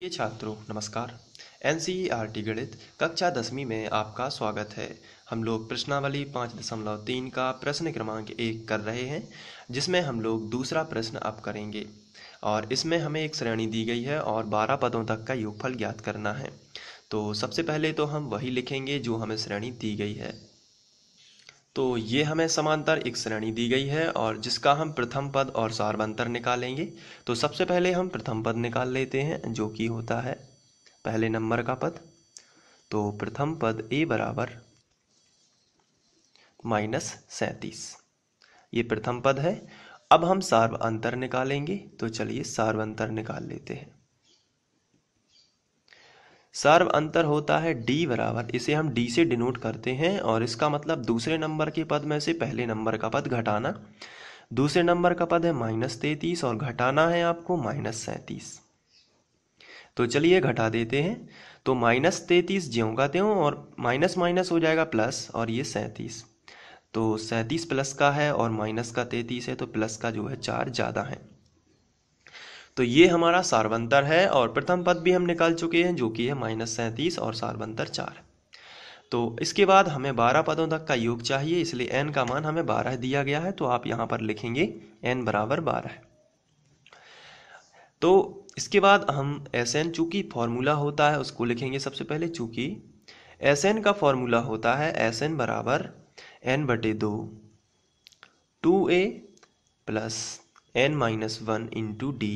प्रिय छात्रों नमस्कार एन सी आर टी गणित कक्षा दसवीं में आपका स्वागत है हम लोग प्रश्नावली पाँच दशमलव तीन का प्रश्न क्रमांक एक कर रहे हैं जिसमें हम लोग दूसरा प्रश्न अब करेंगे और इसमें हमें एक श्रेणी दी गई है और बारह पदों तक का योगफल ज्ञात करना है तो सबसे पहले तो हम वही लिखेंगे जो हमें श्रेणी दी गई है तो ये हमें समांतर एक श्रेणी दी गई है और जिसका हम प्रथम पद और सार्वंतर निकालेंगे तो सबसे पहले हम प्रथम पद निकाल लेते हैं जो कि होता है पहले नंबर का पद तो प्रथम पद ए बराबर माइनस सैंतीस ये प्रथम पद है अब हम सार्व अंतर निकालेंगे तो चलिए सार्व अंतर निकाल लेते हैं सर्व अंतर होता है डी बराबर इसे हम डी से डिनोट करते हैं और इसका मतलब दूसरे नंबर के पद में से पहले नंबर का पद घटाना दूसरे नंबर का पद है माइनस तैतीस और घटाना है आपको माइनस सैंतीस तो चलिए घटा देते हैं तो माइनस तैतीस ज्यों का त्यों और माइनस माइनस हो जाएगा प्लस और ये सैंतीस तो सैंतीस प्लस का है और माइनस का तैतीस है तो प्लस का जो है चार ज़्यादा है तो ये हमारा सार्वंतर है और प्रथम पद भी हम निकाल चुके हैं जो कि है माइनस सैंतीस और सार्वंतर चार तो इसके बाद हमें बारह पदों तक का योग चाहिए इसलिए एन का मान हमें बारह दिया गया है तो आप यहाँ पर लिखेंगे एन बराबर बारह तो इसके बाद हम एस एन चूंकि फॉर्मूला होता है उसको लिखेंगे सबसे पहले चूंकि एस एन का फॉर्मूला होता है एस एन बराबर एन बटे दो two A plus N minus one into D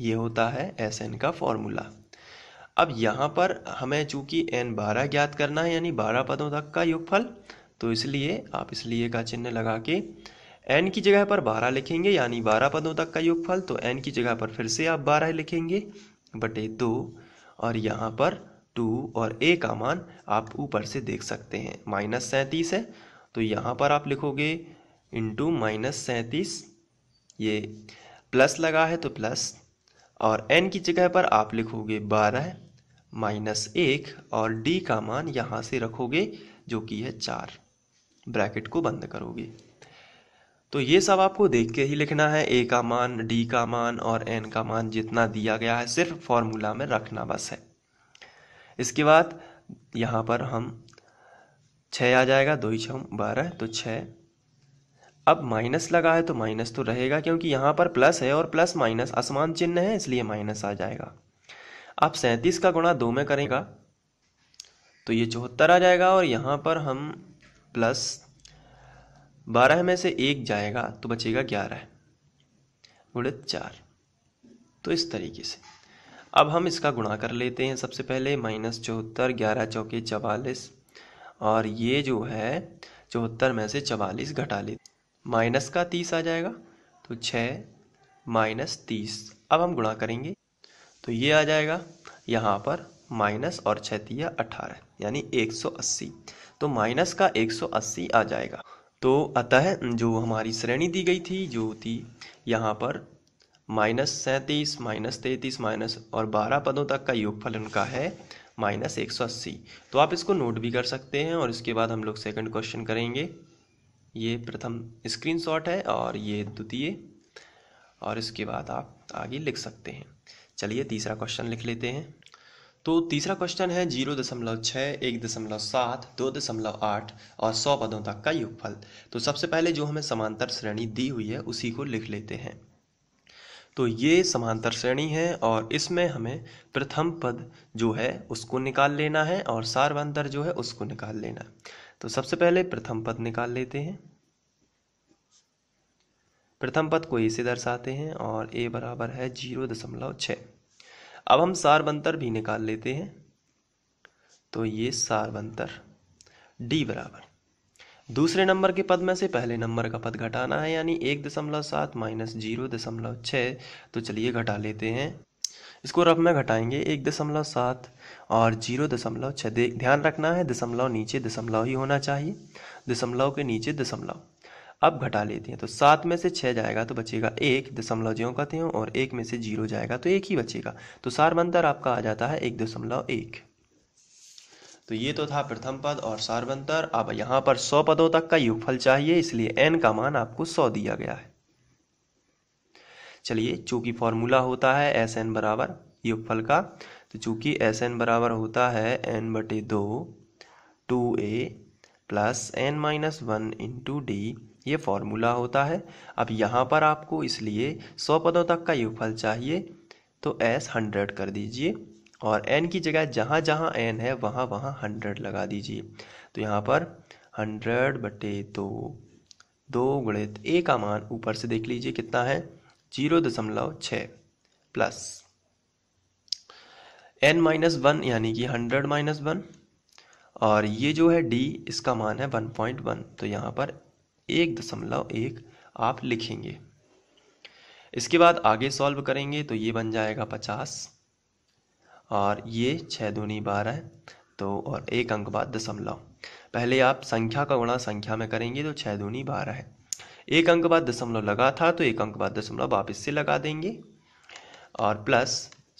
ये होता है एस एन का फॉर्मूला अब यहाँ पर हमें चूंकि एन बारह ज्ञात करना है यानी बारह पदों तक का योगफल तो इसलिए आप इसलिए का चिन्ह लगा के एन की जगह पर बारह लिखेंगे यानी बारह पदों तक का योगफल तो एन की जगह पर फिर से आप बारह लिखेंगे बटे दो और यहाँ पर टू और ए का मान आप ऊपर से देख सकते हैं माइनस सैंतीस है तो यहाँ पर आप लिखोगे इंटू माइनस सैंतीस ये प्लस लगा है तो प्लस और एन की जगह पर आप लिखोगे बारह माइनस एक और डी का मान यहाँ से रखोगे जो कि है चार ब्रैकेट को बंद करोगे तो ये सब आपको देख के ही लिखना है ए का मान डी का मान और एन का मान जितना दिया गया है सिर्फ फॉर्मूला में रखना बस है इसके बाद यहाँ पर हम छः आ जाएगा दो ही छः बारह तो छः अब माइनस लगा है तो माइनस तो रहेगा क्योंकि यहाँ पर प्लस है और प्लस माइनस असमान चिन्ह है इसलिए माइनस आ जाएगा आप सैंतीस का गुणा दो में करेगा तो ये चौहत्तर आ जाएगा और यहाँ पर हम प्लस बारह में से एक जाएगा तो बचेगा ग्यारह गुणित चार तो इस तरीके से अब हम इसका गुणा कर लेते हैं सबसे पहले माइनस चौहत्तर ग्यारह चौके चवालीस और ये जो है चौहत्तर में से चवालीस घटा लेते माइनस का तीस आ जाएगा तो छः माइनस तीस अब हम गुणा करेंगे तो ये आ जाएगा यहाँ पर माइनस और छतिया अठारह यानी अस्सी तो माइनस का एक सौ अस्सी आ जाएगा तो अतः जो हमारी श्रेणी दी गई थी जो थी यहाँ पर माइनस सैंतीस माइनस तैंतीस माइनस और बारह पदों तक का योगफल उनका है माइनस एक सौ अस्सी तो आप इसको नोट भी कर सकते हैं और इसके बाद हम लोग सेकंड क्वेश्चन करेंगे ये प्रथम स्क्रीनशॉट है और ये द्वितीय और इसके बाद आप आगे लिख सकते हैं चलिए तीसरा क्वेश्चन लिख लेते हैं तो तीसरा क्वेश्चन है जीरो दशमलव छः एक दशमलव सात दो दशमलव आठ और सौ पदों तक का युगफल तो सबसे पहले जो हमें समांतर श्रेणी दी हुई है उसी को लिख लेते हैं तो ये समांतर श्रेणी है और इसमें हमें प्रथम पद जो है उसको निकाल लेना है और सार्वांतर जो है उसको निकाल लेना है तो सबसे पहले प्रथम पद निकाल लेते हैं प्रथम पद को ए से दर्शाते हैं और ए बराबर है जीरो दशमलव छ अब हम सारबंतर भी निकाल लेते हैं तो ये सारबंतर डी बराबर दूसरे नंबर के पद में से पहले नंबर का पद घटाना है यानी एक दशमलव सात माइनस जीरो दशमलव छः तो चलिए घटा लेते हैं इसको अब में घटाएंगे एक दशमलव सात और जीरो दशमलव छः ध्यान रखना है दशमलव नीचे दशमलव ही होना चाहिए दशमलव के नीचे दशमलव अब घटा लेते हैं तो सात में से छः जाएगा तो बचेगा एक दशमलव ज्यों कहते हैं और एक में से जीरो जाएगा तो एक ही बचेगा तो सार्वंतर आपका आ जाता है एक दशमलव एक तो ये तो था प्रथम पद और सारबंतर अब यहाँ पर सौ पदों तक का युगफल चाहिए इसलिए एन का मान आपको सौ दिया गया है चलिए चूँकि फॉर्मूला होता है एस एन बराबर योगफल का तो चूँकि एस एन बराबर होता है एन बटे दो two A plus N minus one into D ये फॉर्मूला होता है अब यहाँ पर आपको इसलिए सौ पदों तक का योगफल चाहिए तो एस हंड्रेड कर दीजिए और एन की जगह जहाँ जहाँ एन है वहाँ वहाँ हंड्रेड लगा दीजिए तो यहाँ पर हंड्रेड बटे दो दो गुणित ए का मान ऊपर से देख लीजिए कितना है जीरो दशमलव छ प्लस एन माइनस वन यानी कि हंड्रेड माइनस वन और ये जो है डी इसका मान है वन पॉइंट वन तो यहाँ पर एक दशमलव एक आप लिखेंगे इसके बाद आगे सॉल्व करेंगे तो ये बन जाएगा पचास और ये छः दूनी बारह तो और एक अंक बाद दशमलव पहले आप संख्या का गुणा संख्या में करेंगे तो छः दूनी बारह है एक अंक बाद दशमलव लगा था तो एक अंक बाद दशमलव वापिस से लगा देंगे और प्लस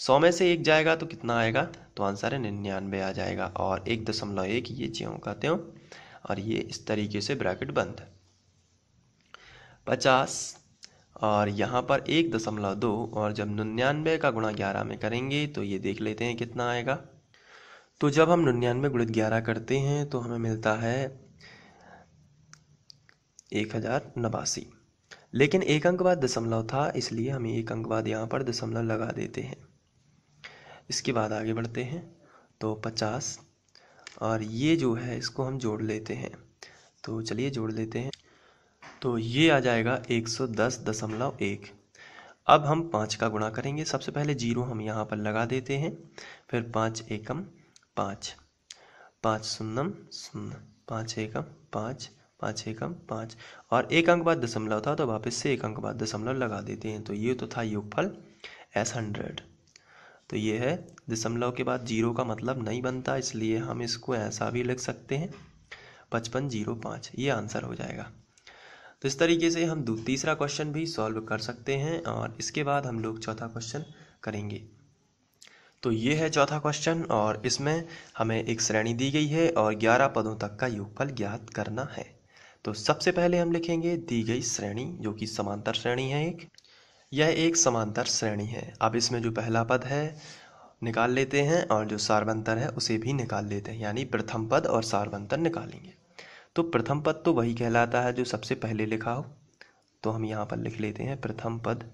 सौ में से एक जाएगा तो कितना आएगा तो आंसर है निन्यानवे आ जाएगा और एक दशमलव एक ये ज्यों का त्यों और ये इस तरीके से ब्रैकेट बंद पचास और यहाँ पर एक दशमलव दो और जब निन्यानवे का गुणा ग्यारह में करेंगे तो ये देख लेते हैं कितना आएगा तो जब हम निन्यानवे गुणित ग्यारह करते हैं तो हमें मिलता है एक हज़ार नवासी लेकिन एक अंक बाद दशमलव था इसलिए हम एक अंक बाद यहाँ पर दशमलव लगा देते हैं इसके बाद आगे बढ़ते हैं तो पचास और ये जो है इसको हम जोड़ लेते हैं तो चलिए जोड़ लेते हैं तो ये आ जाएगा एक सौ दस दशमलव एक अब हम पाँच का गुणा करेंगे सबसे पहले जीरो हम यहाँ पर लगा देते हैं फिर पाँच एकम पाँच पाँच शून्यम शून्य पाँच एकम पाँच पाँच एकम पाँच और एक अंक बाद दशमलव था तो वापस से एक अंक बाद दशमलव लगा देते हैं तो ये तो था योगफल एस हंड्रेड तो ये है दशमलव के बाद जीरो का मतलब नहीं बनता इसलिए हम इसको ऐसा भी लिख सकते हैं पचपन जीरो पाँच ये आंसर हो जाएगा तो इस तरीके से हम तीसरा क्वेश्चन भी सॉल्व कर सकते हैं और इसके बाद हम लोग चौथा क्वेश्चन करेंगे तो ये है चौथा क्वेश्चन और इसमें हमें एक श्रेणी दी गई है और ग्यारह पदों तक का योगफल ज्ञात करना है तो सबसे पहले हम लिखेंगे दी गई श्रेणी जो कि समांतर श्रेणी है एक यह एक समांतर श्रेणी है अब इसमें जो पहला पद है निकाल लेते हैं और जो सार्वंतर है उसे भी निकाल लेते हैं यानी प्रथम पद और सार्वंतर निकालेंगे तो प्रथम पद तो वही कहलाता है जो सबसे पहले लिखा हो तो हम यहाँ पर लिख लेते हैं प्रथम पद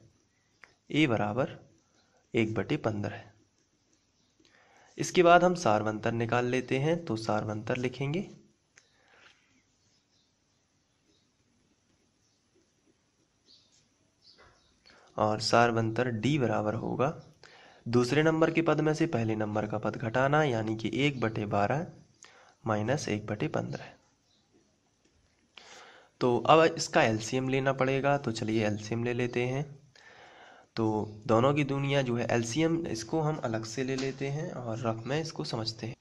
ए बराबर एक बटे पंद्रह इसके बाद हम सार्वंतर निकाल लेते हैं तो सार्वंतर लिखेंगे और सार्वंतर डी बराबर होगा दूसरे नंबर के पद में से पहले नंबर का पद घटाना यानी कि एक बटे बारह माइनस एक बटे पंद्रह तो अब इसका एलसीएम लेना पड़ेगा तो चलिए एलसीएम ले लेते हैं तो दोनों की दुनिया जो है एलसीएम इसको हम अलग से ले लेते हैं और रफ में इसको समझते हैं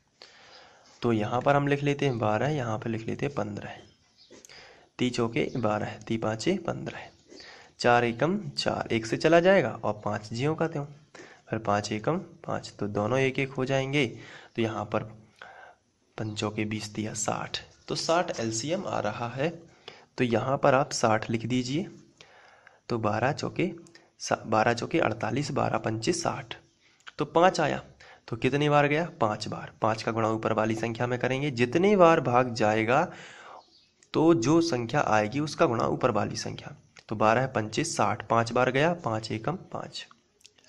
तो यहाँ पर हम लिख लेते हैं बारह यहाँ पर लिख लेते हैं पंद्रह ती चौके बारह ती पाँचे पंद्रह चार एकम चार एक से चला जाएगा और पाँच जियो का त्यों फिर पाँच एकम पाँच तो दोनों एक एक हो जाएंगे तो यहाँ पर पंचों के बीस दिया साठ तो साठ एल आ रहा है तो यहाँ पर आप साठ लिख दीजिए तो बारह चौके बारह चौके अड़तालीस बारह पंचे साठ तो पाँच आया तो कितनी बार गया पाँच बार पाँच का गुणा ऊपर वाली संख्या में करेंगे जितनी बार भाग जाएगा तो जो संख्या आएगी उसका गुणा ऊपर वाली संख्या तो बारह पंचीस साठ पाँच बार गया पाँच एकम पाँच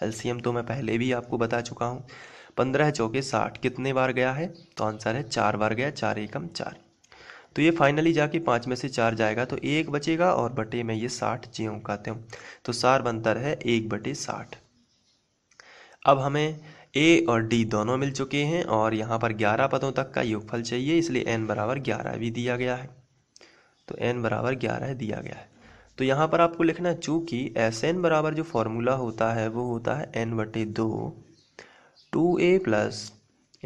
एल तो मैं पहले भी आपको बता चुका हूँ पंद्रह चौके साठ कितने बार गया है तो आंसर है चार बार गया चार एकम चार तो ये फाइनली जाके पाँच में से चार जाएगा तो एक बचेगा और बटे में ये साठ ज्यों कहते हूँ तो सार बनता है एक बटे साठ अब हमें ए और डी दोनों मिल चुके हैं और यहाँ पर ग्यारह पदों तक का योगफल चाहिए इसलिए एन बराबर ग्यारह भी दिया गया है तो एन बराबर ग्यारह दिया गया है तो यहाँ पर आपको लिखना है चूँकि एस एन बराबर जो फॉर्मूला होता है वो होता है एन बटे दो two A plus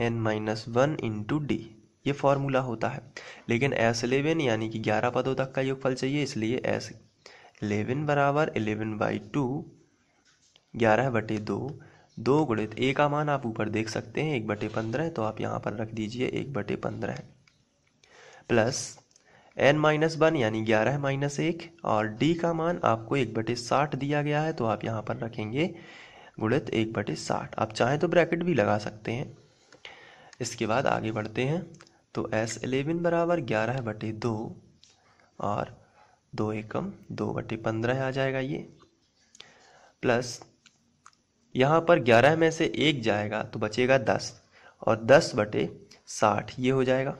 N minus one into D ये फॉर्मूला होता है लेकिन एस एलेवन यानी कि ग्यारह पदों तक का योगफल चाहिए इसलिए एस एलेवन बराबर एलेवन बाई टू ग्यारह बटे दो दो गुणित ए का मान आप ऊपर देख सकते हैं एक बटे पंद्रह तो आप यहाँ पर रख दीजिए एक बटे पंद्रह प्लस एन माइनस वन यानी ग्यारह माइनस एक और डी का मान आपको एक बटे साठ दिया गया है तो आप यहाँ पर रखेंगे गुणित एक बटे साठ आप चाहें तो ब्रैकेट भी लगा सकते हैं इसके बाद आगे बढ़ते हैं तो एस एलेवन बराबर ग्यारह बटे दो और दो एकम दो बटे पंद्रह आ जाएगा ये प्लस यहाँ पर ग्यारह में से एक जाएगा तो बचेगा दस और दस बटे साठ ये हो जाएगा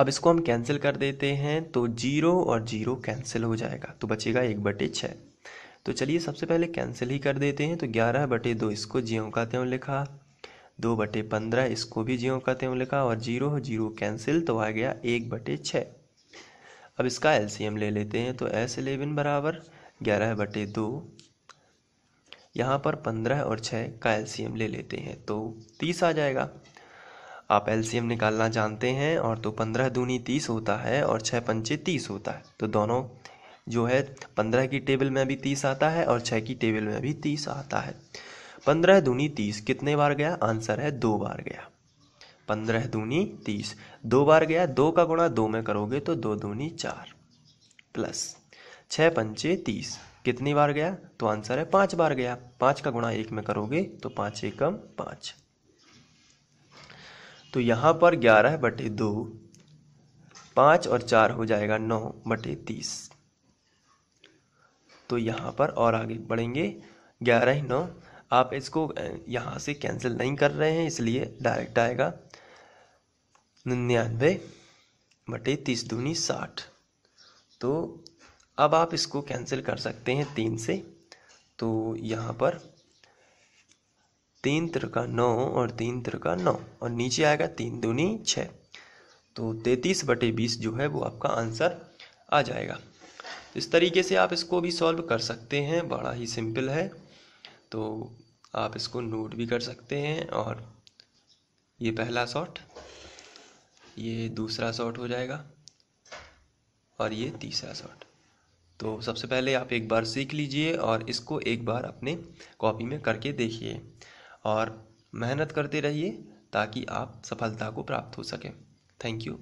अब इसको हम कैंसिल कर देते हैं तो जीरो और जीरो कैंसिल हो जाएगा तो बचेगा एक बटे छः तो चलिए सबसे पहले कैंसिल ही कर देते हैं तो ग्यारह बटे दो इसको जियो का त्यों लिखा दो बटे पंद्रह इसको भी जियो का त्यों लिखा और जीरो जीरो कैंसिल तो आ गया एक बटे छः अब इसका एलसीएम ले लेते हैं तो एस एलेवन बराबर ग्यारह बटे दो यहाँ पर पंद्रह और छः का एलसीएम ले लेते हैं तो तीस आ जाएगा आप एलसीएम निकालना जानते हैं और तो पंद्रह दूनी तीस होता है और छः पंचे तीस होता है तो दोनों जो है पंद्रह की टेबल में भी तीस आता है और छः की टेबल में भी तीस आता है पंद्रह दूनी तीस कितने बार गया आंसर है दो बार गया पंद्रह दूनी तीस दो बार गया दो का गुणा दो में करोगे तो दो दूनी चार प्लस छः पंचे तीस कितनी बार गया तो आंसर है पाँच बार गया पाँच का गुणा एक में करोगे तो पाँच एकम पाँच तो यहाँ पर ग्यारह बटे दो पाँच और चार हो जाएगा नौ बटे तीस तो यहाँ पर और आगे बढ़ेंगे ग्यारह नौ आप इसको यहाँ से कैंसिल नहीं कर रहे हैं इसलिए डायरेक्ट आएगा निन्यानवे बटे तीस दूनी साठ तो अब आप इसको कैंसिल कर सकते हैं तीन से तो यहाँ पर तीन तिरका नौ और तीन तिरका नौ और नीचे आएगा तीन दूनी छः तो तैतीस बटे बीस जो है वो आपका आंसर आ जाएगा इस तरीके से आप इसको भी सॉल्व कर सकते हैं बड़ा ही सिंपल है तो आप इसको नोट भी कर सकते हैं और ये पहला शॉट ये दूसरा शॉट हो जाएगा और ये तीसरा शॉट तो सबसे पहले आप एक बार सीख लीजिए और इसको एक बार अपने कॉपी में करके देखिए और मेहनत करते रहिए ताकि आप सफलता को प्राप्त हो सकें थैंक यू